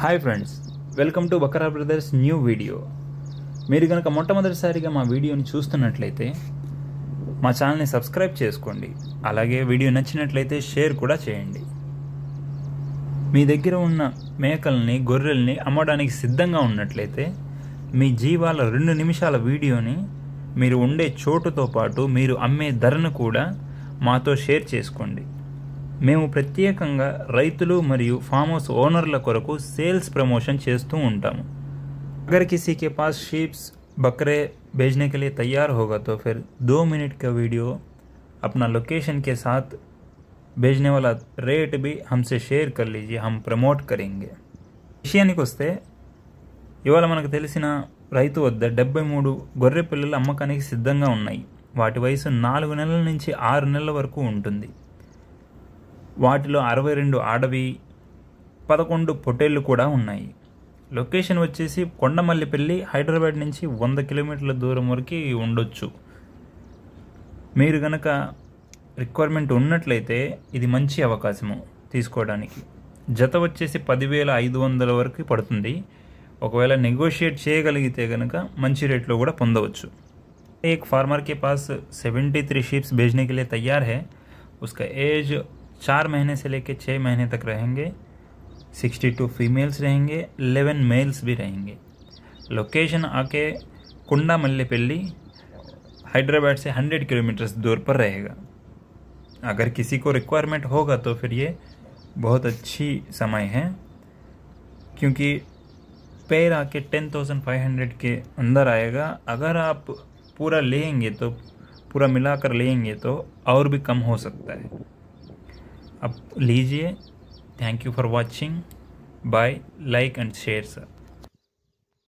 hi friends welcome to Bakra brothers new video మీరు కనుక మొట్టమొదటిసారిగా మా వీడియోని చూస్తున్నట్లయితే మా ఛానల్ని సబ్స్క్రైబ్ చేసుకోండి అలాగే వీడియో నచ్చినట్లయితే షేర్ కూడా చేయండి మీ దగ్గర ఉన్న మేకల్ని గొర్రెల్ని అమ్మడానికి సిద్ధంగా ఉన్నట్లయితే మీ జీవాల రెండు నిమిషాల వీడియోని మీరు ఉండే చోటుతో పాటు మీరు అమ్మే ధరను కూడా మాతో షేర్ చేసుకోండి మేము ప్రత్యేకంగా రైతులు మరియు ఫామ్ హౌస్ ఓనర్ల కొరకు సేల్స్ ప్రమోషన్ చేస్తూ ఉంటాము అగర్ కిసీ కే పాస్ షీప్స్ బక్రే भेजने के తయారు హోగా తో ఫిర్ దో మినిట్ కా వీడియో वीडियो లొకేషన్ కే సాత్ साथ వాళ్ళ రేట్ బి హంసే షేర్ కర్ लीजिए హమ్ ప్రమోట్ करेंगे విషయానికి వస్తే ఇవాళ మనకు తెలిసిన రైతు వద్ద డెబ్బై మూడు గొర్రె పిల్లలు అమ్మకానికి సిద్ధంగా ఉన్నాయి వాటి వయసు నాలుగు నెలల నుంచి ఆరు నెలల వరకు ఉంటుంది వాటిలో అరవై రెండు ఆడవి పదకొండు పొటేళ్లు కూడా ఉన్నాయి లొకేషన్ వచ్చేసి కొండమల్లిపల్లి హైదరాబాద్ నుంచి వంద కిలోమీటర్ల దూరం వరకు ఉండొచ్చు మీరు గనక రిక్వైర్మెంట్ ఉన్నట్లయితే ఇది మంచి అవకాశము తీసుకోవడానికి జత వచ్చేసి పదివేల ఐదు వందల వరకు పడుతుంది ఒకవేళ నెగోషియేట్ చేయగలిగితే కనుక మంచి రేట్లో కూడా పొందవచ్చు ఏ ఫార్మర్ के సెవెంటీ త్రీ त्री शीप्स बेचने के लिए ఏజ్ चार महीने से लेकर छः महीने तक रहेंगे सिक्सटी टू फीमेल्स रहेंगे एलेवन मेल्स भी रहेंगे लोकेशन आके कुंडा मल्लेपल्ली हैदराबाद से हंड्रेड किलोमीटर्स दूर पर रहेगा अगर किसी को रिक्वायरमेंट होगा तो फिर ये बहुत अच्छी समय है क्योंकि पैर आके टेन थाउजेंड फाइव हंड्रेड के अंदर आएगा अगर आप पूरा लेंगे तो पूरा मिलाकर लेंगे तो और भी कम हो सकता है आप लीजिए thank you for watching bye like and share sir